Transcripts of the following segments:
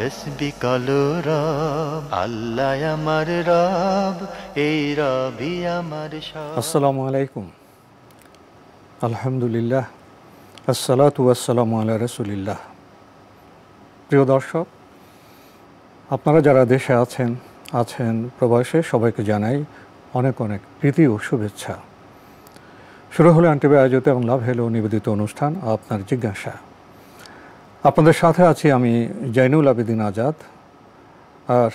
তসবি কালো রব আল্লাহ আমার রব এই রবি আমার আসসালামু আলাইকুম আলহামদুলিল্লাহ আসসালাতু আসসালামু আল্লাহ রসুলিল্লাহ প্রিয় দর্শক আপনারা যারা দেশে আছেন আছেন প্রবাসে সবাইকে জানাই অনেক অনেক প্রীতি ও শুভেচ্ছা শুরু হলো আন্টিবে আয়োজিত এবং লাভ হেলো নিবেদিত অনুষ্ঠান আপনার জিজ্ঞাসা আপনাদের সাথে আছি আমি জৈনুল আবেদিন আজাদ আর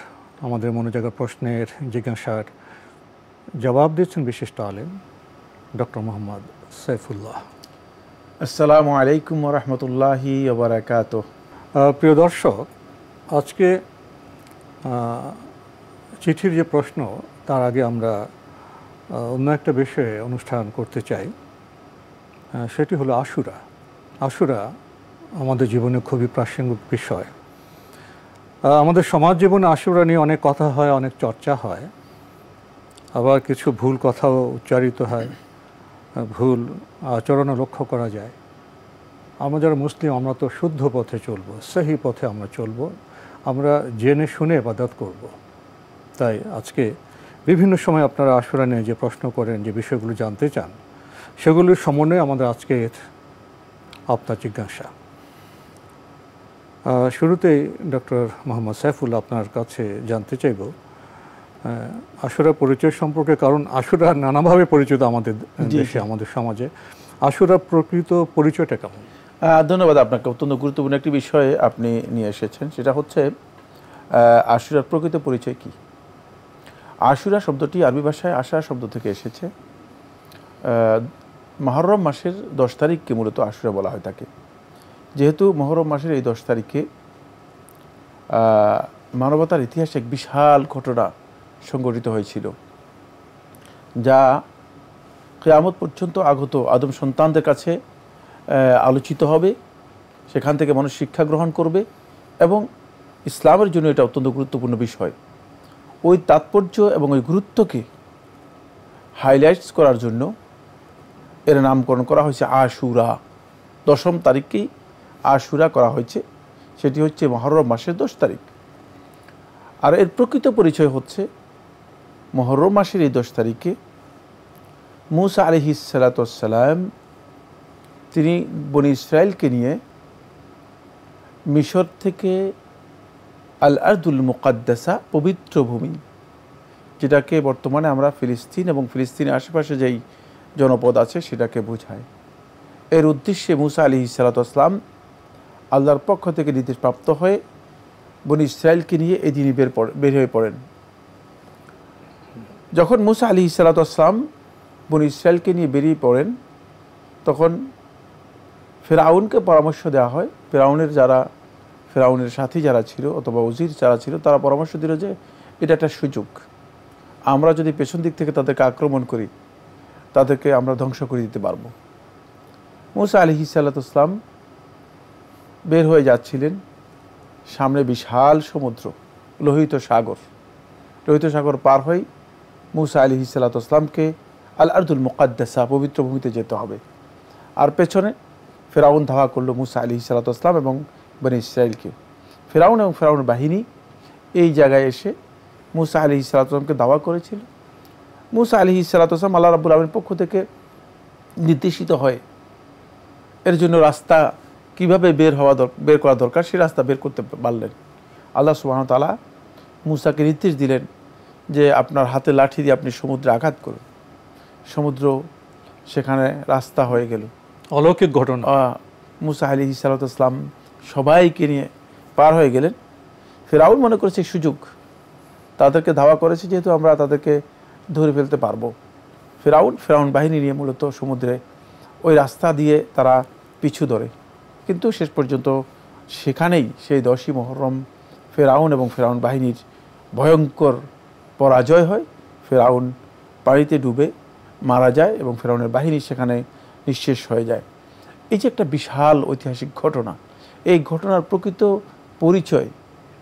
আমাদের মনোজাগা প্রশ্নের জিজ্ঞাসার জবাব দিচ্ছেন বিশিষ্ট আলেম ডক্টর মোহাম্মদ সাইফুল্লাহ আসসালামু আলাইকুম রহমতুল্লাহ ওবরাকাত প্রিয় দর্শক আজকে চিঠির যে প্রশ্ন তার আগে আমরা অন্য একটা বিষয়ে অনুষ্ঠান করতে চাই সেটি হলো আশুরা আশুরা আমাদের জীবনে খুবই প্রাসঙ্গিক বিষয় আমাদের সমাজ জীবনে আশুরা নিয়ে অনেক কথা হয় অনেক চর্চা হয় আবার কিছু ভুল কথাও উচ্চারিত হয় ভুল আচরণও লক্ষ্য করা যায় আমরা যারা মুসলিম আমরা তো শুদ্ধ পথে চলব সেই পথে আমরা চলব আমরা জেনে শুনে এবাদত করব। তাই আজকে বিভিন্ন সময় আপনারা আশুরা নিয়ে যে প্রশ্ন করেন যে বিষয়গুলো জানতে চান সেগুলোর সমন্বয়ে আমাদের আজকে আপনার জিজ্ঞাসা শুরুতেই ডক্টর মোহাম্মদ সাইফুল আপনার কাছে জানতে চাইব আশুরা পরিচয় সম্পর্কে কারণ আশুরা নানাভাবে পরিচিত আমাদের দেশে আমাদের সমাজে আশুরা প্রকৃত পরিচয়টা কেমন ধন্যবাদ আপনাকে অত্যন্ত গুরুত্বপূর্ণ একটি বিষয়ে আপনি নিয়ে এসেছেন সেটা হচ্ছে আশুরার প্রকৃত পরিচয় কি আশুরা শব্দটি আরবি ভাষায় আশা শব্দ থেকে এসেছে মাহরম মাসের দশ তারিখকে মূলত আশুরা বলা হয় থাকে যেহেতু মহরম মাসের এই দশ তারিখে মানবতার ইতিহাসে এক বিশাল ঘটনা সংগঠিত হয়েছিল যা কেয়ামত পর্যন্ত আগত আদম সন্তানদের কাছে আলোচিত হবে সেখান থেকে মানুষ শিক্ষা গ্রহণ করবে এবং ইসলামের জন্য এটা অত্যন্ত গুরুত্বপূর্ণ বিষয় ওই তাৎপর্য এবং ওই গুরুত্বকে হাইলাইটস করার জন্য এর নামকরণ করা হয়েছে আশুরা দশম তারিখকেই আশুরা করা হয়েছে সেটি হচ্ছে মহরম মাসের দশ তারিখ আর এর প্রকৃত পরিচয় হচ্ছে মহরম মাসের এই দশ তারিখে মুসা আলহি সালাতাম তিনি বনি ইসরায়েলকে নিয়ে মিশর থেকে আল আর্দুল মোকাদ্দাসা পবিত্র ভূমি যেটাকে বর্তমানে আমরা ফিলিস্তিন এবং ফিলিস্তিনের আশেপাশে যেই জনপদ আছে সেটাকে বোঝায় এর উদ্দেশ্যে মুসা আলি সালাতাম আল্লাহর পক্ষ থেকে নির্দেশ প্রাপ্ত হয়ে বনি ইসরায়েলকে নিয়ে এই দিনই বের বের হয়ে পড়েন যখন মুসা আলি ইসালাতাম বনি ইসরায়েলকে নিয়ে বেরিয়ে পড়েন তখন ফেরাউনকে পরামর্শ দেওয়া হয় ফেরাউনের যারা ফেরাউনের সাথী যারা ছিল অথবা উজির যারা ছিল তারা পরামর্শ দিল যে এটা একটা সুযোগ আমরা যদি পেছন দিক থেকে তাদেরকে আক্রমণ করি তাদেরকে আমরা ধ্বংস করে দিতে পারবো মুসা আলহি সাল্লাতাম বের হয়ে যাচ্ছিলেন সামনে বিশাল সমুদ্র লোহিত সাগর লোহিত সাগর পার হয়ে মুসা আলি ইসলামকে আল আর্দুল মুকাদ্দেসা পবিত্র ভূমিতে যেতে হবে আর পেছনে ফেরাউন ধাওয়া করলো মুসা আলি ইসলাম এবং বনে ইসরায়েলকে ফেরাউন এবং ফেরাউন বাহিনী এই জায়গায় এসে মুসা আলি ইসালাতামকে দাওয়া করেছিল মুসা আলি ইসালাতাম আল্লাহ রাবুল আলমের পক্ষ থেকে নির্দেশিত হয় এর জন্য রাস্তা কিভাবে বের হওয়া বের করা দরকার সে রাস্তা বের করতে পারলেন আল্লাহ সুবাহ তালা মুসাকে নির্দেশ দিলেন যে আপনার হাতে লাঠি দিয়ে আপনি সমুদ্রে আঘাত করুন সমুদ্র সেখানে রাস্তা হয়ে গেল অলৌকিক ঘটনা মুসা আলী ইসালাত ইসলাম সবাইকে নিয়ে পার হয়ে গেলেন ফেরাউল মনে করেছে সুযোগ তাদেরকে ধাওয়া করেছে যেহেতু আমরা তাদেরকে ধরে ফেলতে পারবো ফেরাউন ফেরাউন বাহিনী নিয়ে মূলত সমুদ্রে ওই রাস্তা দিয়ে তারা পিছু ধরে কিন্তু শেষ পর্যন্ত সেখানেই সেই দশই মহরম ফেরাউন এবং ফেরাউন বাহিনীর ভয়ঙ্কর পরাজয় হয় ফেরাউন পানিতে ডুবে মারা যায় এবং ফেরাউনের বাহিনী সেখানে নিঃশেষ হয়ে যায় এই যে একটা বিশাল ঐতিহাসিক ঘটনা এই ঘটনার প্রকৃত পরিচয়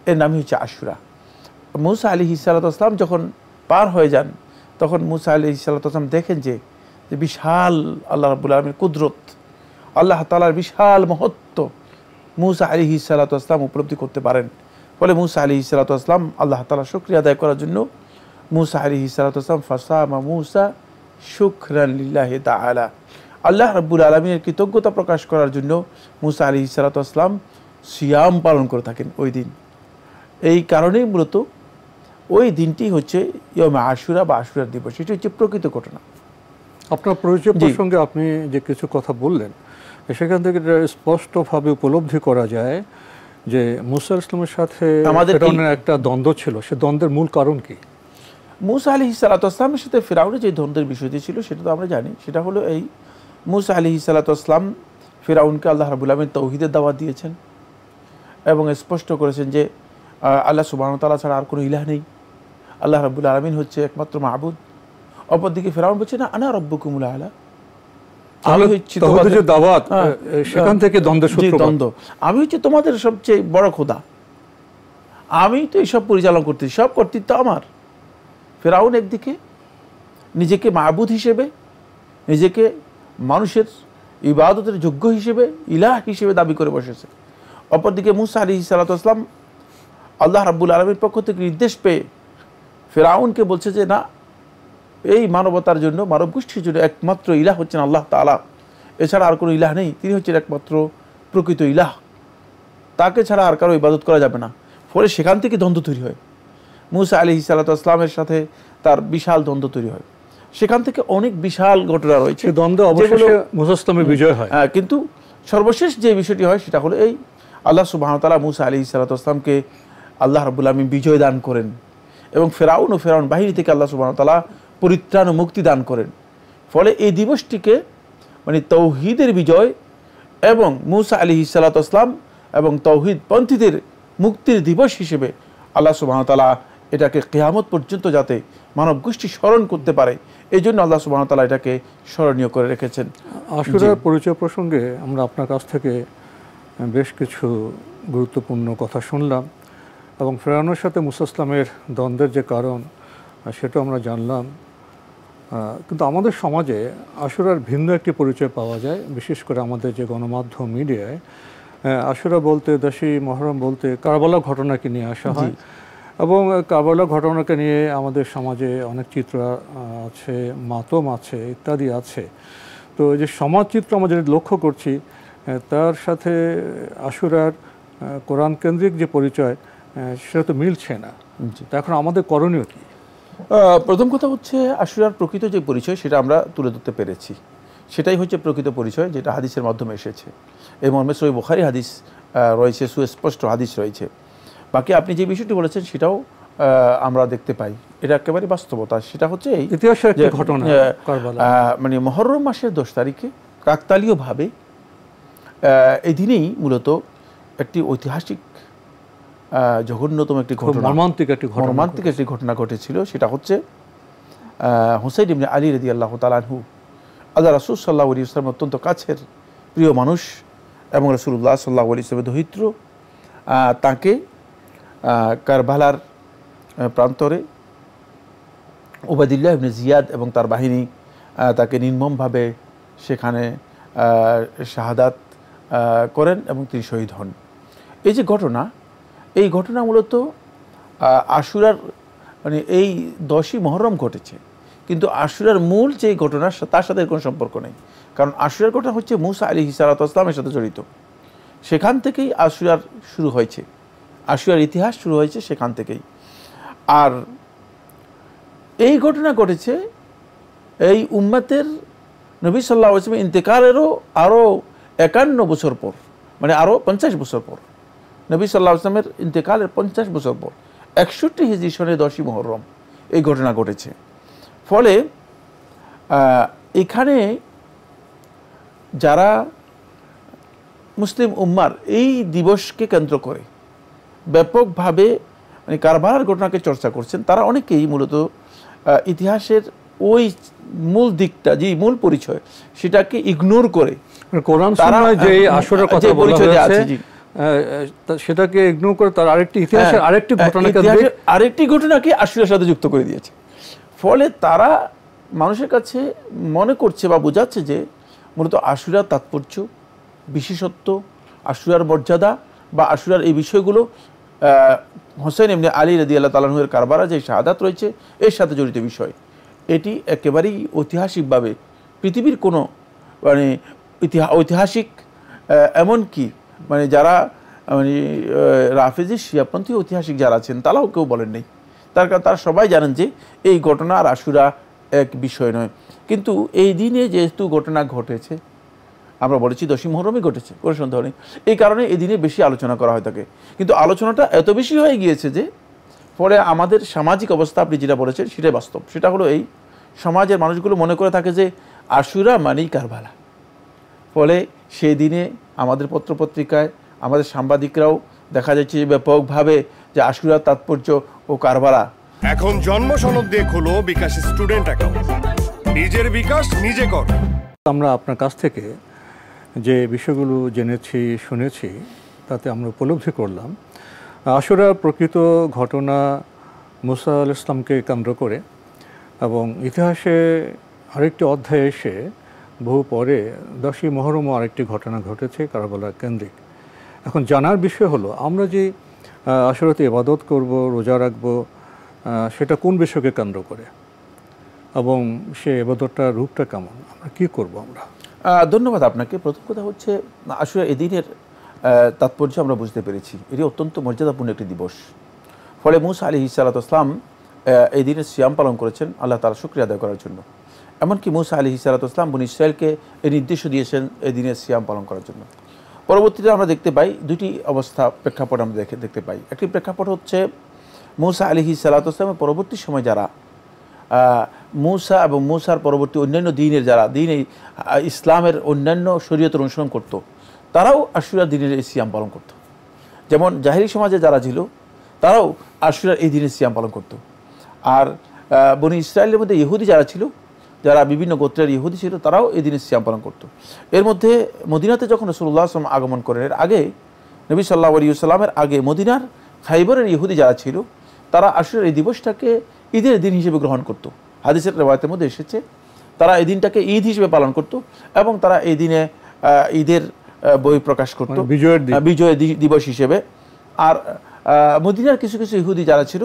এর নামই হচ্ছে আশুরা মুসা আলী ইসালাতাম যখন পার হয়ে যান তখন মুসা আলী আসলাম দেখেন যে বিশাল আল্লাহ রাবুল আলমের কুদরত আল্লাহ তালার বিশাল মহত্ব মুসা আলি আসলাম উপলব্ধি করতে পারেন ফলে মুসা আলি আসলাম আল্লাহ তালা শুক্রিয়া আদায় করার জন্য মুসা আলি ইসালাতাম ফাসামা মুসা শুক্রানিল্লাহ তালা আল্লাহ রব্বুল আলমীর কৃতজ্ঞতা প্রকাশ করার জন্য মুসা আলি আসলাম সিয়াম পালন করে থাকেন ওই দিন এই কারণেই মূলত ওই দিনটি হচ্ছে ইয়মে আশুরা বা আশুরার দিবস এটি হচ্ছে প্রকৃত ঘটনা আপনার পরিচয় প্রসঙ্গে আপনি যে কিছু কথা বললেন সেখান থেকে স্পষ্টভাবে উপলব্ধি করা যায় যে মুসা ইসলামের সাথে আমাদের একটা দ্বন্দ্ব ছিল সে দ্বন্দ্বের মূল কারণ কি মুসা আলি সালাতামের সাথে ফেরাউনের যে দ্বন্দ্বের বিষয়টি ছিল সেটা তো আমরা জানি সেটা হলো এই মুসা আলি সালাতাম ফেরাউনকে আল্লাহ রাবুল আলমের তৌহিদের দাওয়া দিয়েছেন এবং স্পষ্ট করেছেন যে আল্লাহ সুবাহতালা ছাড়া আর কোনো ইলাহ নেই আল্লাহ রাবুল আলমিন হচ্ছে একমাত্র মাহবুদ অপরদিকে ফেরাউন বলছে না আনা রব্বুকুমুল আলা হ্যাঁ, আমি হচ্ছি তোমাদের দাওয়াত সেখান থেকে দ্বন্দ্ব আমি হচ্ছে তোমাদের সবচেয়ে বড় খোদা আমি তো এইসব পরিচালনা করতেছি সব কর্তৃত্ব আমার ফেরাউন একদিকে নিজেকে মাহবুদ হিসেবে নিজেকে মানুষের ইবাদতের যোগ্য হিসেবে ইলাহ হিসেবে দাবি করে বসেছে অপরদিকে মুসা আলি সালাতাম আল্লাহ রাবুল আলমীর পক্ষ থেকে নির্দেশ পেয়ে ফেরাউনকে বলছে যে না এই মানবতার জন্য মানব গোষ্ঠীর জন্য একমাত্র ইলাহ হচ্ছেন আল্লাহ তালা এছাড়া আর কোনো ইলাহ নেই তিনি হচ্ছেন একমাত্র প্রকৃত ইলাহ তাকে ছাড়া আর কারো ইবাদত করা যাবে না ফলে সেখান থেকে দ্বন্দ্ব তৈরি হয় মুসা আলি ইসলামের সাথে তার বিশাল দ্বন্দ্ব তৈরি হয় সেখান থেকে অনেক বিশাল ঘটনা রয়েছে দ্বন্দ্ব অবশেষে বিজয় হয় হ্যাঁ কিন্তু সর্বশেষ যে বিষয়টি হয় সেটা হলো এই আল্লাহ সুবাহতালা মুসা আলি ইসালাতামকে আল্লাহ রবুল্লা আলমী বিজয় দান করেন এবং ফেরাউন ও ফেরাউন বাহিনী থেকে আল্লাহ সুবাহতালা পরিত্রাণ ও মুক্তি দান করেন ফলে এই দিবসটিকে মানে তৌহিদের বিজয় এবং মুসা আলী সালাতাম এবং তৌহিদ পন্থীদের মুক্তির দিবস হিসেবে আল্লাহ সুবাহতালা এটাকে কেয়ামত পর্যন্ত যাতে মানব গোষ্ঠী স্মরণ করতে পারে এই জন্য আল্লাহ সুবাহতালা এটাকে স্মরণীয় করে রেখেছেন আসলে পরিচয় প্রসঙ্গে আমরা আপনার কাছ থেকে বেশ কিছু গুরুত্বপূর্ণ কথা শুনলাম এবং ফেরানোর সাথে মুসা ইসলামের দ্বন্দ্বের যে কারণ সেটা আমরা জানলাম কিন্তু আমাদের সমাজে আশুরার ভিন্ন একটি পরিচয় পাওয়া যায় বিশেষ করে আমাদের যে গণমাধ্যম মিডিয়ায় আশুরা বলতে দাসী মহরম বলতে কারবালা ঘটনাকে নিয়ে আসা হয় এবং কারবালা ঘটনাকে নিয়ে আমাদের সমাজে অনেক চিত্র আছে মাতম আছে ইত্যাদি আছে তো যে সমাজচিত্র আমরা যেটা লক্ষ্য করছি তার সাথে আশুরার কোরআন কেন্দ্রিক যে পরিচয় সেটা তো মিলছে না এখন আমাদের করণীয় কী প্রথম কথা হচ্ছে আশুরার প্রকৃত যে পরিচয় সেটা আমরা তুলে ধরতে পেরেছি সেটাই হচ্ছে প্রকৃত পরিচয় যেটা হাদিসের মাধ্যমে এসেছে এই মর্মে সই বোখারি হাদিস রয়েছে সুস্পষ্ট হাদিস রয়েছে বাকি আপনি যে বিষয়টি বলেছেন সেটাও আমরা দেখতে পাই এটা একেবারে বাস্তবতা সেটা হচ্ছে এই ইতিহাসের ঘটনা মানে মহরম মাসের দশ তারিখে কাকতালীয়ভাবে এই দিনেই মূলত একটি ঐতিহাসিক জঘন্যতম একটি ঘটনা মর্মান্তিক একটি ঘটনা ঘটেছিল সেটা হচ্ছে হুসাইন ইমনি আলী রদি আল্লাহ তালহু আল্লাহ রাসুল সাল্লাহ আলী ইসলাম অত্যন্ত কাছের প্রিয় মানুষ এবং রসুল্লাহ সাল্লাহ আলী ইসলামের দহিত্র তাঁকে কারভালার প্রান্তরে ওবায়দুল্লাহ ইবনে জিয়াদ এবং তার বাহিনী তাকে নির্মমভাবে সেখানে শাহাদাত করেন এবং তিনি শহীদ হন এই যে ঘটনা এই ঘটনা মূলত আশুরার মানে এই দশই মহরম ঘটেছে কিন্তু আশুরার মূল যে ঘটনা তার সাথে কোনো সম্পর্ক নেই কারণ আশুরার ঘটনা হচ্ছে মুসা আলী হিসারাত ইসলামের সাথে জড়িত সেখান থেকেই আশুরার শুরু হয়েছে আশুরার ইতিহাস শুরু হয়েছে সেখান থেকেই আর এই ঘটনা ঘটেছে এই উম্মাতের নবী সাল্লা ইসলামের ইন্তেকারেরও আরও একান্ন বছর পর মানে আরও পঞ্চাশ বছর পর নবী সাল্লাহ আসলামের ইন্তেকালের পঞ্চাশ বছর পর একষট্টি হিজড়ি সনে দশই মহরম এই ঘটনা ঘটেছে ফলে এখানে যারা মুসলিম উম্মার এই দিবসকে কেন্দ্র করে ব্যাপকভাবে মানে কারবার ঘটনাকে চর্চা করছেন তারা অনেকেই মূলত ইতিহাসের ওই মূল দিকটা যে মূল পরিচয় সেটাকে ইগনোর করে মানে কোরআন যে আসরের কথা বলা সেটাকে ইগনোর করে তার আরেকটি ইতিহাসের হ্যাঁ, আরেকটি ঘটনাকে আরেকটি ঘটনাকে আশুরার সাথে যুক্ত করে দিয়েছে ফলে তারা মানুষের কাছে মনে করছে বা বোঝাচ্ছে যে মূলত আশুরার তাৎপর্য বিশেষত্ব আশুরার মর্যাদা বা আশুরার এই বিষয়গুলো হোসেন এমনি আলী রদি আল্লাহ তালাহুয়ের কারবারা যে শাহাদাত রয়েছে এর সাথে জড়িত বিষয় এটি একেবারেই ঐতিহাসিকভাবে পৃথিবীর কোনো মানে ঐতিহাসিক এমনকি মানে যারা মানে রাফেজি শিয়াপন্থী ঐতিহাসিক যারা আছেন তারাও কেউ বলেন নেই তার কারণ তারা সবাই জানেন যে এই ঘটনা আর আশুরা এক বিষয় নয় কিন্তু এই দিনে যেহেতু ঘটনা ঘটেছে আমরা বলেছি দশী মহরমই ঘটেছে কোনো সন্দেহ নেই এই কারণে এই দিনে বেশি আলোচনা করা হয় থাকে কিন্তু আলোচনাটা এত বেশি হয়ে গিয়েছে যে ফলে আমাদের সামাজিক অবস্থা আপনি যেটা বলেছেন সেটাই বাস্তব সেটা হলো এই সমাজের মানুষগুলো মনে করে থাকে যে আশুরা মানেই কারবালা ফলে সেই দিনে আমাদের পত্রপত্রিকায় আমাদের সাংবাদিকরাও দেখা যাচ্ছে যে ব্যাপকভাবে যে আশুরার তাৎপর্য ও কারবারা এখন জন্ম সনদ দিয়ে খোলো বিকাশ স্টুডেন্ট অ্যাকাউন্ট নিজের বিকাশ নিজে কর আমরা আপনার কাছ থেকে যে বিষয়গুলো জেনেছি শুনেছি তাতে আমরা উপলব্ধি করলাম আশুরার প্রকৃত ঘটনা মুসা আল ইসলামকে কেন্দ্র করে এবং ইতিহাসে আরেকটি অধ্যায়ে এসে বহু পরে দশই মহরমও আরেকটি ঘটনা ঘটেছে কারাবালা কেন্দ্রিক এখন জানার বিষয় হলো আমরা যে আসলতে ইবাদত করব রোজা রাখব সেটা কোন বিষয়কে কেন্দ্র করে এবং সে এবাদতটার রূপটা কেমন আমরা কী করব আমরা ধন্যবাদ আপনাকে প্রথম কথা হচ্ছে আসলে এদিনের তাৎপর্য আমরা বুঝতে পেরেছি এটি অত্যন্ত মর্যাদাপূর্ণ একটি দিবস ফলে মুসা আলী ইসালাত ইসলাম এই দিনের সিয়াম পালন করেছেন আল্লাহ তার শুক্রিয়া আদায় করার জন্য এমনকি মুসা আলী ইসলাম বন ইসরায়েলকে এই নির্দেশ দিয়েছেন এই দিনের সিয়াম পালন করার জন্য পরবর্তীতে আমরা দেখতে পাই দুটি অবস্থা প্রেক্ষাপট আমরা দেখে দেখতে পাই একটি প্রেক্ষাপট হচ্ছে মৌসা আলিহি ইসলামের পরবর্তী সময় যারা মূসা এবং মূসার পরবর্তী অন্যান্য দিনের যারা দিন ইসলামের অন্যান্য শরীয়তের অনুসরণ করত। তারাও আশুরার দিনের এই সিয়াম পালন করত। যেমন জাহিরি সমাজে যারা ছিল তারাও আশুরার এই দিনের সিয়াম পালন করত। আর বনি ইসরায়েলের মধ্যে ইহুদি যারা ছিল যারা বিভিন্ন গোত্রের ইহুদি ছিল তারাও এই দিনে শ্যাম পালন করত এর মধ্যে মদিনাতে যখন রসুল্লাহ আসলাম আগমন করেন এর আগে নবী সাল্লাহ আলী সাল্লামের আগে মদিনার খাইবরের ইহুদি যারা ছিল তারা আসলে এই দিবসটাকে ঈদের দিন হিসেবে গ্রহণ করত হাদিসের রেওয়ায়তের মধ্যে এসেছে তারা এই দিনটাকে ঈদ হিসেবে পালন করত এবং তারা এই দিনে ঈদের বই প্রকাশ করত মানে বিজয়ের বিজয় দিবস হিসেবে আর মদিনার কিছু কিছু ইহুদি যারা ছিল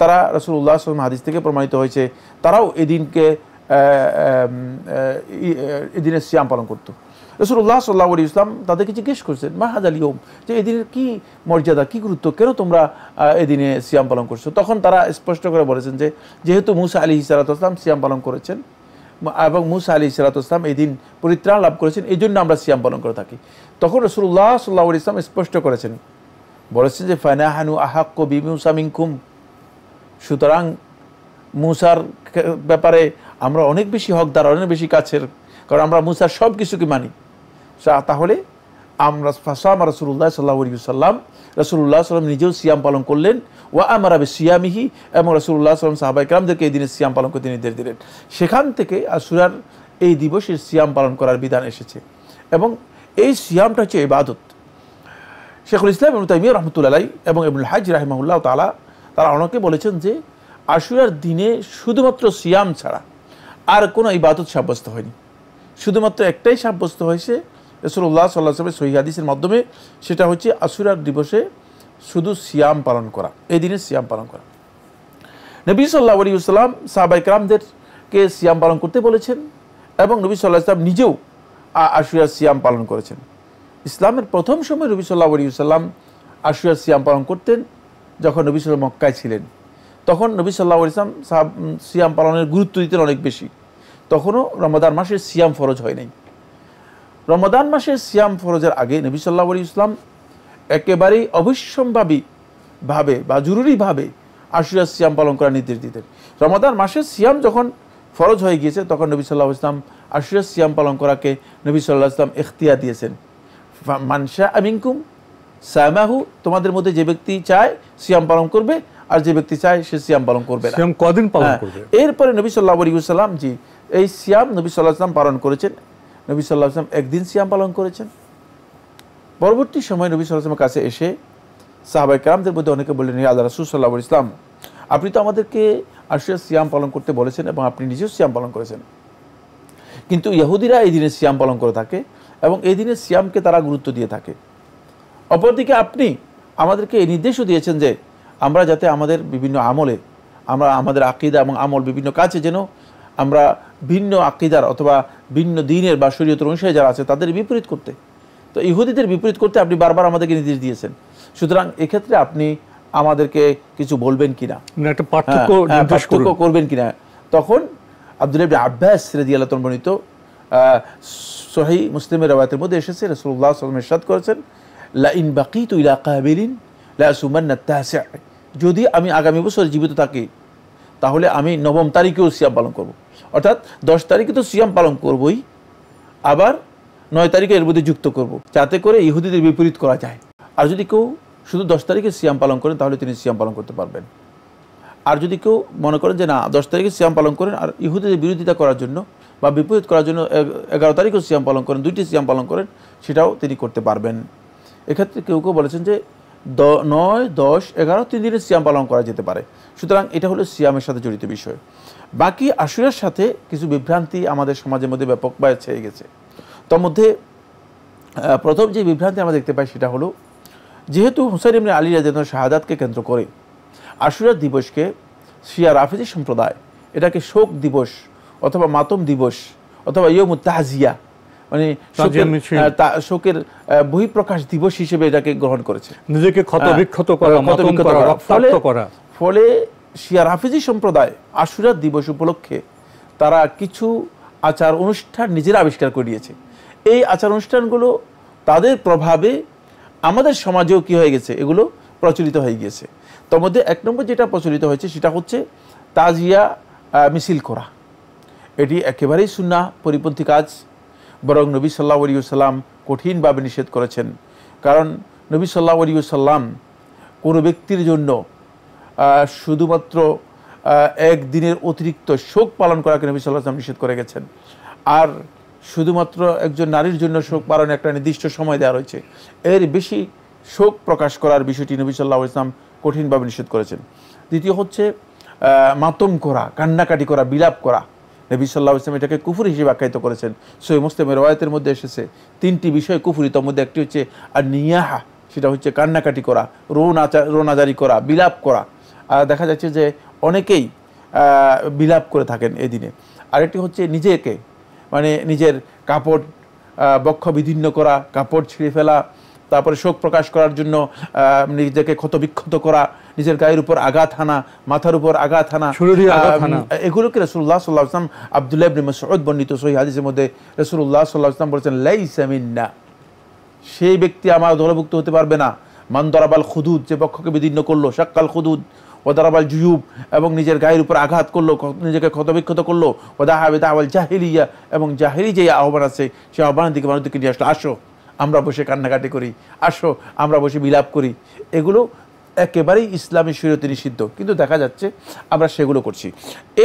তারা রসুল্লাহ আসলাম হাদিস থেকে প্রমাণিত হয়েছে তারাও এই দিনকে এদিনের সিয়াম পালন করতো রসুল্লাহ সাল্লাহ আলী ইসলাম তাদেরকে জিজ্ঞেস করছেন হাজ আলী ওম যে এদিনের কি মর্যাদা কী গুরুত্ব কেন তোমরা এদিনে সিয়াম পালন করছো তখন তারা স্পষ্ট করে বলেছেন যে যেহেতু মুসা আলী ইসলাম সিয়াম পালন করেছেন এবং মুসা আলী ইসালাতাম এই দিন পরিত্রাণ লাভ করেছেন এই জন্য আমরা সিয়াম পালন করে থাকি তখন রসুল্লাহ সাল্লাহ আলী ইসলাম স্পষ্ট করেছেন বলেছেন যে ফানাহানু কবি বিমুসামিং খুম সুতরাং মুসার ব্যাপারে আমরা অনেক বেশি হকদার অনেক বেশি কাছের কারণ আমরা মুসার সব কিছুকে মানি তাহলে আমরা ফাসাম রসুল্লাহ সাল্লাহ আলী সাল্লাম রসুল্লাহ সাল্লাম নিজেও সিয়াম পালন করলেন ওয়া আবে সিয়ামিহি এবং রসুল্লাহ সাল্লাম সাহাবাইকরামদেরকে এই দিনে সিয়াম পালন করতে নির্দেশ দিলেন সেখান থেকে আসুরার এই দিবসের সিয়াম পালন করার বিধান এসেছে এবং এই সিয়ামটা হচ্ছে ইবাদত শেখুল ইসলাম এবং তাইমিয়া রহমতুল্লাহ এবং ইবুল হাজ রাহিমাহুল্লাহ তালা তারা অনেকে বলেছেন যে আশুরার দিনে শুধুমাত্র সিয়াম ছাড়া আর কোনো ইবাদত সাব্যস্ত হয়নি শুধুমাত্র একটাই সাব্যস্ত হয়েছে রসুল্লাহ সাল্লাহ সাহেব সহি মাধ্যমে সেটা হচ্ছে আসুরার দিবসে শুধু সিয়াম পালন করা এই দিনে সিয়াম পালন করা নবী সাল্লাহ আলী সাল্লাম সাহাবাইকরামদেরকে সিয়াম পালন করতে বলেছেন এবং নবী সাল্লাহ ইসলাম নিজেও আশুয়ার সিয়াম পালন করেছেন ইসলামের প্রথম সময় নবী সাল্লাহ আলী সাল্লাম আশুয়ার সিয়াম পালন করতেন যখন নবী সাল্লাম মক্কায় ছিলেন তখন নবী সাল্লা ইসলাম সাহাব সিয়াম পালনের গুরুত্ব দিতেন অনেক বেশি তখনও রমাদান মাসের সিয়াম ফরজ হয় নাই রমাদান মাসের সিয়াম ফরজের আগে নবী সাল্লা ইসলাম একেবারেই অবশ্যম্ভাবী ভাবে বা জরুরিভাবে আশুরা সিয়াম পালন করার নির্দেশ দিতেন রমাদান মাসের সিয়াম যখন ফরজ হয়ে গিয়েছে তখন নবী সাল্লাহ ইসলাম আশুরা সিয়াম পালন করাকে নবী সাল্লাহ ইসলাম এখতিয়া দিয়েছেন মানসা আমিনকুম সায়মাহু তোমাদের মধ্যে যে ব্যক্তি চায় সিয়াম পালন করবে আর যে ব্যক্তি চায় সে সিয়াম পালন করবে কদিন পালন হ্যাঁ। করবে এরপরে নবী সাল্লাহ আলী সাল্লাম জি এই সিয়াম নবী সাল্লাহ সাল্লাম পালন করেছেন নবী সাল্লাহ সাল্লাম একদিন সিয়াম পালন করেছেন পরবর্তী সময় নবী সাল্লাহ কাছে এসে সাহাবাই কালামদের মধ্যে অনেকে বললেন আল্লাহ রাসুল সাল্লাহ ইসলাম আপনি তো আমাদেরকে আশিয়া সিয়াম পালন করতে বলেছেন এবং আপনি নিজেও সিয়াম পালন করেছেন কিন্তু ইহুদিরা এই দিনে সিয়াম পালন করে থাকে এবং এই দিনে সিয়ামকে তারা গুরুত্ব দিয়ে থাকে অপরদিকে আপনি আমাদেরকে এই নির্দেশও দিয়েছেন যে আমরা যাতে আমাদের বিভিন্ন আমলে আমরা আমাদের আকিদা এবং আমল বিভিন্ন কাজে যেন আমরা ভিন্ন আকিদার অথবা ভিন্ন দিনের বা শরীয়তের অনুসারে যারা আছে তাদের বিপরীত করতে তো ইহুদিদের বিপরীত করতে আপনি বারবার আমাদেরকে নির্দেশ দিয়েছেন সুতরাং এক্ষেত্রে আপনি আমাদেরকে কিছু বলবেন কিনা মানে একটা পার্থক্য হ্যাঁ, হ্যাঁ, পার্থক্য করবেন কিনা তখন আব্দুল আব্বাস রেদি আল্লাহ বর্ণিত সোহাই মুসলিমের রবায়তের মধ্যে এসেছে রসুল্লাহ আসলাম এরশাদ করেছেন লাইন বাকি তুই ইলা বেরিন যদি আমি আগামী বছর জীবিত থাকি তাহলে আমি নবম তারিখেও সিয়াম পালন করব। অর্থাৎ দশ তারিখে তো সিয়াম পালন করবই আবার নয় তারিখে এর মধ্যে যুক্ত করব। যাতে করে ইহুদিদের বিপরীত করা যায় আর যদি কেউ শুধু দশ তারিখে সিয়াম পালন করেন তাহলে তিনি সিয়াম পালন করতে পারবেন আর যদি কেউ মনে করেন যে না দশ তারিখে সিয়াম পালন করেন আর ইহুদিদের বিরোধিতা করার জন্য বা বিপরীত করার জন্য এগারো তারিখেও সিয়াম পালন করেন দুইটি সিয়াম পালন করেন সেটাও তিনি করতে পারবেন এক্ষেত্রে কেউ কেউ বলেছেন যে নয় দশ এগারো তিন দিনের সিয়াম পালন করা যেতে পারে সুতরাং এটা হলো সিয়ামের সাথে জড়িত বিষয় বাকি আশুরের সাথে কিছু বিভ্রান্তি আমাদের সমাজের মধ্যে ব্যাপকভাবে ছেয়ে গেছে তার মধ্যে প্রথম যে বিভ্রান্তি আমরা দেখতে পাই সেটা হলো যেহেতু হুসাইন ইমনে আলী রাজেন্দ্র শাহাদাতকে কেন্দ্র করে আশুরার দিবসকে শিয়া রাফেজি সম্প্রদায় এটাকে শোক দিবস অথবা মাতম দিবস অথবা ইয়মু তাজিয়া মানে শোকের বহিঃপ্রকাশ দিবস হিসেবে এটাকে গ্রহণ করেছে নিজেকে ক্ষতবিক্ষত করা ফলে শিয়া রাফিজি সম্প্রদায় আশুরা দিবস উপলক্ষে তারা কিছু আচার অনুষ্ঠান নিজেরা আবিষ্কার করিয়েছে এই আচার অনুষ্ঠানগুলো তাদের প্রভাবে আমাদের সমাজেও কি হয়ে গেছে এগুলো প্রচলিত হয়ে গিয়েছে তার মধ্যে এক নম্বর যেটা প্রচলিত হয়েছে সেটা হচ্ছে তাজিয়া মিছিল করা এটি একেবারেই সুন্না পরিপন্থী কাজ বরং নবী সাল্লাহ আলী সাল্লাম কঠিনভাবে নিষেধ করেছেন কারণ নবী সাল্লাহ আলী সাল্লাম কোনো ব্যক্তির জন্য শুধুমাত্র একদিনের অতিরিক্ত শোক পালন করাকে নবী সাল্লাহ সাল্লাম নিষেধ করে গেছেন আর শুধুমাত্র একজন নারীর জন্য শোক পালনে একটা নির্দিষ্ট সময় দেওয়া রয়েছে এর বেশি শোক প্রকাশ করার বিষয়টি নবী সাল্লাহ ইসলাম কঠিনভাবে নিষেধ করেছেন দ্বিতীয় হচ্ছে মাতম করা কান্নাকাটি করা বিলাপ করা নবী সাল্লাহ ইসলাম এটাকে কুফুরি হিসেবে আখ্যায়িত করেছেন সই মুসলিম রওয়ায়তের মধ্যে এসেছে তিনটি বিষয় কুফুরি তার মধ্যে একটি হচ্ছে আর নিয়াহা সেটা হচ্ছে কান্নাকাটি করা রোন আচার রোনাজারি করা বিলাপ করা আর দেখা যাচ্ছে যে অনেকেই বিলাপ করে থাকেন এদিনে দিনে আরেকটি হচ্ছে নিজেকে মানে নিজের কাপড় বক্ষ বিধিন্ন করা কাপড় ছিঁড়ে ফেলা তারপরে শোক প্রকাশ করার জন্য নিজেকে ক্ষতবিক্ষত করা নিজের গায়ের উপর আঘাত হানা মাথার উপর আঘাত হানা এগুলোকে রসুল্লাহ সাল্লাহ আসলাম আবদুল্লাহ ইবনে মাসউদ বর্ণিত সহি হাদিসের মধ্যে রসুল্লাহ সাল্লাহ আসলাম বলেছেন লাইসা মিন্না সেই ব্যক্তি আমার দলভুক্ত হতে পারবে না মান্দরাবাল খুদুদ যে পক্ষকে বিদীর্ণ করলো সাক্কাল খুদুদ ওদারাবাল জুয়ুব এবং নিজের গায়ের উপর আঘাত করলো নিজেকে ক্ষতবিক্ষত করলো ওদা হাবে দাহাবাল জাহিলিয়া এবং জাহিরি যে আহ্বান আছে সেই আহ্বানের দিকে মানুষদেরকে নিয়ে আসলো আসো আমরা বসে কান্নাকাটি করি আসো আমরা বসে বিলাপ করি এগুলো একেবারেই ইসলামী শরীয়তে নিষিদ্ধ কিন্তু দেখা যাচ্ছে আমরা সেগুলো করছি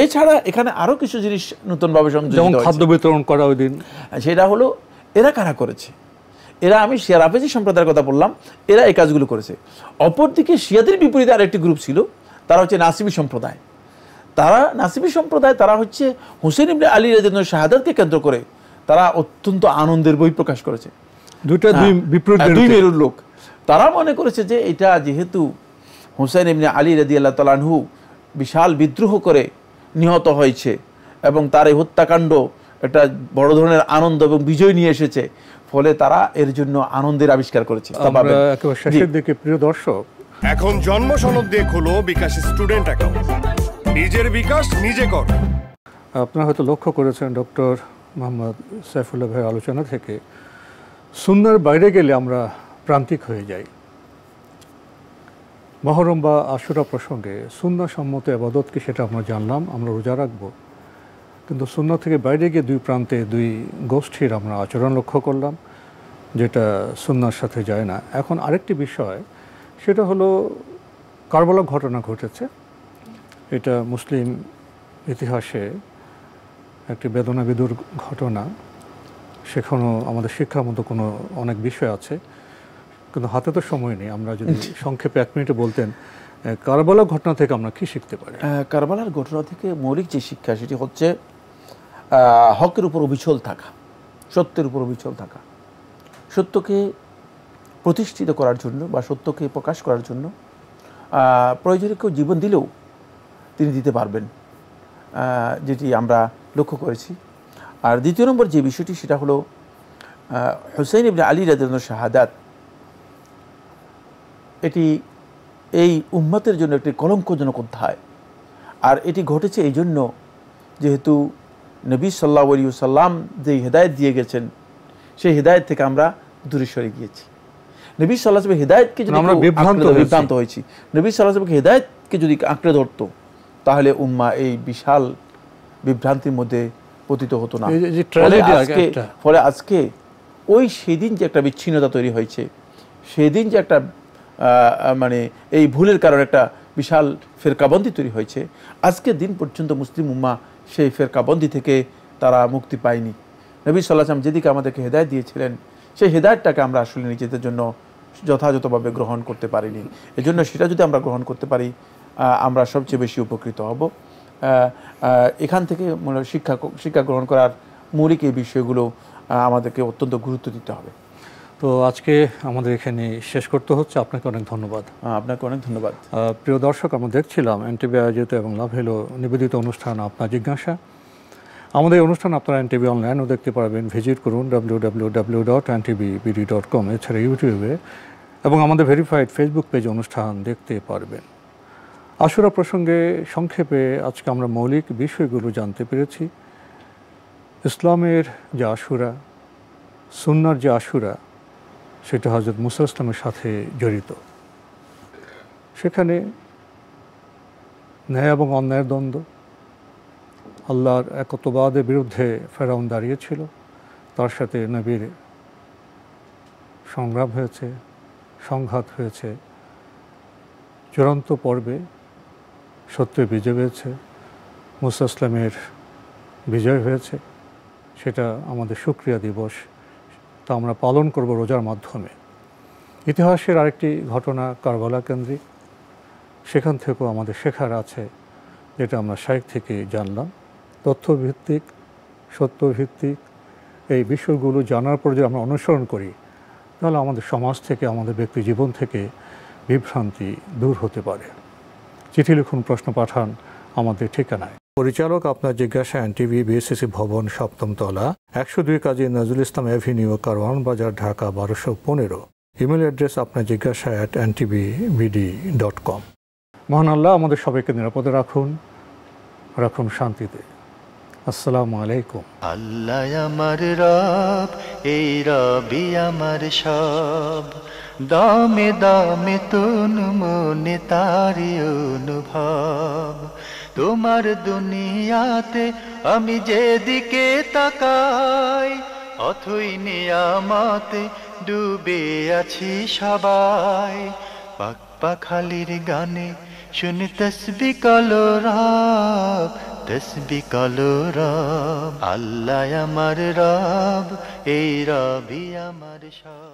এছাড়া এখানে আরও কিছু জিনিস নতুনভাবে সংযোজন খাদ্য বিতরণ করা ওই দিন সেটা হলো এরা কারা করেছে এরা আমি শিয়া রাফেজি সম্প্রদায়ের কথা বললাম এরা এই কাজগুলো করেছে অপরদিকে শিয়াদের বিপরীতে আরেকটি গ্রুপ ছিল তারা হচ্ছে নাসিবি সম্প্রদায় তারা নাসিবি সম্প্রদায় তারা হচ্ছে হুসেন ইবনে আলী রাজেন্দ্র শাহাদাতকে কেন্দ্র করে তারা অত্যন্ত আনন্দের বই প্রকাশ করেছে দুইটা দুই হ্যাঁ, বিপরীত হ্যাঁ, দুই মেরুর লোক তারা মনে করেছে যে এটা যেহেতু হুসেন ইবনে আলী রদি আল্লাহ তালাহু বিশাল বিদ্রোহ করে নিহত হয়েছে এবং তার এই হত্যাকাণ্ড একটা বড় ধরনের আনন্দ এবং বিজয় নিয়ে এসেছে ফলে তারা এর জন্য আনন্দের আবিষ্কার করেছে প্রিয় দর্শক এখন জন্ম সনদ দিয়ে খোলো বিকাশ স্টুডেন্ট অ্যাকাউন্ট নিজের বিকাশ নিজে কর আপনারা হয়তো লক্ষ্য করেছেন ডক্টর মোহাম্মদ সাইফুল্লাহ ভাই আলোচনা থেকে সুন্দর বাইরে গেলে আমরা প্রান্তিক হয়ে যাই মহরম বা আশুরা প্রসঙ্গে সুন্না সম্মত আবাদত কি সেটা আমরা জানলাম আমরা রোজা রাখবো কিন্তু সুন্না থেকে বাইরে গিয়ে দুই প্রান্তে দুই গোষ্ঠীর আমরা আচরণ লক্ষ্য করলাম যেটা সুন্নার সাথে যায় না এখন আরেকটি বিষয় সেটা হলো কারবালা ঘটনা ঘটেছে এটা মুসলিম ইতিহাসে একটি বেদনা বিদুর ঘটনা সেখানেও আমাদের শিক্ষার মতো কোনো অনেক বিষয় আছে কিন্তু হাতে তো সময় নেই আমরা যদি সংক্ষেপে এক মিনিটে বলতেন কারবালার ঘটনা থেকে আমরা কি শিখতে পারি কারবালার ঘটনা থেকে মৌলিক যে শিক্ষা সেটি হচ্ছে হকের উপর অবিচল থাকা সত্যের উপর অবিচল থাকা সত্যকে প্রতিষ্ঠিত করার জন্য বা সত্যকে প্রকাশ করার জন্য প্রয়োজনে কেউ জীবন দিলেও তিনি দিতে পারবেন যেটি আমরা লক্ষ্য করেছি আর দ্বিতীয় নম্বর যে বিষয়টি সেটা হলো হুসেন ইবনে আলী রাজন শাহাদাত এটি এই উম্মতের জন্য একটি কলঙ্কজনক অধ্যায় আর এটি ঘটেছে এই জন্য যেহেতু নবী সাল্লা সাল্লাম যে হেদায়ত দিয়ে গেছেন সেই হেদায়ত থেকে আমরা দূরে সরে গিয়েছি নবী সাল্লাহ হেদায়তকে যদি আমরা বিভ্রান্ত বিভ্রান্ত হয়েছি নবী সাল্লাহ হেদায়তকে যদি আঁকড়ে ধরতো তাহলে উম্মা এই বিশাল বিভ্রান্তির মধ্যে পতিত হতো না ফলে আজকে ওই সেদিন যে একটা বিচ্ছিন্নতা তৈরি হয়েছে সেদিন যে একটা মানে এই ভুলের কারণে একটা বিশাল ফেরকাবন্দি তৈরি হয়েছে আজকে দিন পর্যন্ত মুসলিম উম্মা সেই ফেরকাবন্দি থেকে তারা মুক্তি পায়নি নবী সাল্লাহাম যেদিকে আমাদেরকে হেদায়ত দিয়েছিলেন সেই হেদায়তটাকে আমরা আসলে নিজেদের জন্য যথাযথভাবে গ্রহণ করতে পারিনি এজন্য সেটা যদি আমরা গ্রহণ করতে পারি আমরা সবচেয়ে বেশি উপকৃত হব এখান থেকে শিক্ষা শিক্ষা গ্রহণ করার মৌলিক এই বিষয়গুলো আমাদেরকে অত্যন্ত গুরুত্ব দিতে হবে তো আজকে আমাদের এখানে শেষ করতে হচ্ছে আপনাকে অনেক ধন্যবাদ আপনাকে অনেক ধন্যবাদ প্রিয় দর্শক আমরা দেখছিলাম এনটিভি আয়োজিত এবং লাভ হেলো নিবেদিত অনুষ্ঠান আপনার জিজ্ঞাসা আমাদের অনুষ্ঠান আপনারা এনটিভি অনলাইনও দেখতে পারবেন ভিজিট করুন W W W dot NTV dot com এছাড়া ইউটিউবে এবং আমাদের ভেরিফাইড ফেসবুক পেজ অনুষ্ঠান দেখতে পারবেন আশুরা প্রসঙ্গে সংক্ষেপে আজকে আমরা মৌলিক বিষয়গুলো জানতে পেরেছি ইসলামের যে আশুরা সুন্নার যে আশুরা সেটা হজরত মুসা ইসলামের সাথে জড়িত সেখানে ন্যায় এবং অন্যায়ের দ্বন্দ্ব আল্লাহর একতবাদের বিরুদ্ধে ফেরাউন দাঁড়িয়েছিল তার সাথে নবীর সংগ্রাম হয়েছে সংঘাত হয়েছে চূড়ান্ত পর্বে সত্য বিজয় হয়েছে মুসা ইসলামের বিজয় হয়েছে সেটা আমাদের শুক্রিয়া দিবস তা আমরা পালন করব রোজার মাধ্যমে ইতিহাসের আরেকটি ঘটনা কারবালা কেন্দ্রিক সেখান থেকেও আমাদের শেখার আছে যেটা আমরা সাহেব থেকে জানলাম তথ্যভিত্তিক সত্যভিত্তিক এই বিষয়গুলো জানার পর যদি আমরা অনুসরণ করি তাহলে আমাদের সমাজ থেকে আমাদের ব্যক্তি জীবন থেকে বিভ্রান্তি দূর হতে পারে চিঠি লিখুন প্রশ্ন পাঠান আমাদের ঠিকানায় পরিচালক আপনার জিজ্ঞাসা এনটিভি বিএসসিসি ভবন সপ্তমতলা একশো দুই কাজী নজরুল ইসলাম অ্যাভিনিউ কারওয়ান বাজার ঢাকা বারোশো পনেরো ইমেল অ্যাড্রেস আপনার জিজ্ঞাসা at NTV BD dot com মহান আল্লাহ আমাদের সবাইকে নিরাপদে রাখুন রাখুন শান্তিতে আসসালামু আলাইকুম আল্লাহ আমার রব এই রবি আমার সব দামে দামে তুন মনে তারি অনুভব তোমার দুনিয়াতে আমি যেদিকে তাকাই অথই নিয়ামাতে ডুবে আছি সবাই পাক পাখালির গানে শুনি তসবি কালো রাব তসবি কালো রব আল্লাহ আমার রব এই রবি আমার সব